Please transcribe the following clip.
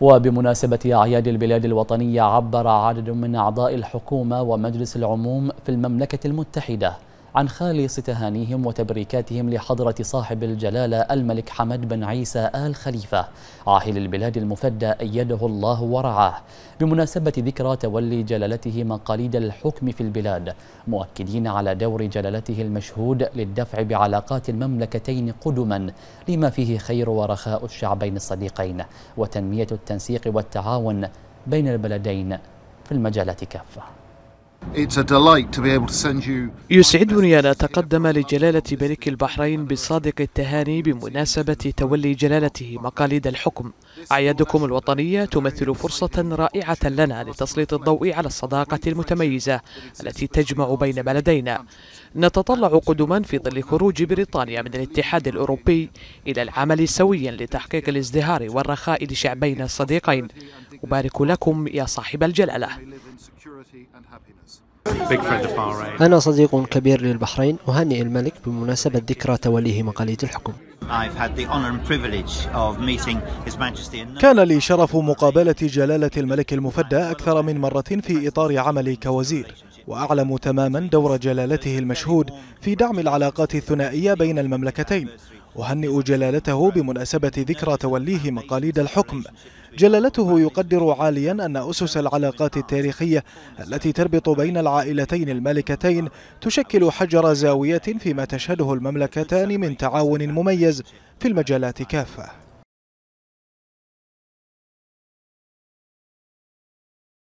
وبمناسبة أعياد البلاد الوطنية عبر عدد من أعضاء الحكومة ومجلس العموم في المملكة المتحدة عن خالص تهانيهم وتبريكاتهم لحضرة صاحب الجلالة الملك حمد بن عيسى آل خليفة عاهل البلاد المفدى أيده الله ورعاه بمناسبة ذكرى تولي جلالته مقاليد الحكم في البلاد مؤكدين على دور جلالته المشهود للدفع بعلاقات المملكتين قدما لما فيه خير ورخاء الشعبين الصديقين وتنمية التنسيق والتعاون بين البلدين في المجالات كافه يسعدني أن أتقدم لجلالة ملك البحرين بصادق التهاني بمناسبة تولي جلالته مقاليد الحكم أعيادكم الوطنية تمثل فرصة رائعة لنا لتسليط الضوء على الصداقة المتميزة التي تجمع بين بلدينا نتطلع قدما في ظل خروج بريطانيا من الاتحاد الأوروبي إلى العمل سويا لتحقيق الازدهار والرخاء لشعبينا الصديقين أبارك لكم يا صاحب الجلالة أنا صديق كبير للبحرين أهنئ الملك بمناسبة ذكرى توليه مقاليد الحكم كان لي شرف مقابلة جلالة الملك المفدى أكثر من مرة في إطار عملي كوزير وأعلم تماما دور جلالته المشهود في دعم العلاقات الثنائية بين المملكتين أهنئ جلالته بمناسبة ذكرى توليه مقاليد الحكم جلالته يقدر عاليا أن أسس العلاقات التاريخية التي تربط بين العائلتين المالكتين تشكل حجر زاوية فيما تشهده المملكتان من تعاون مميز في المجالات كافة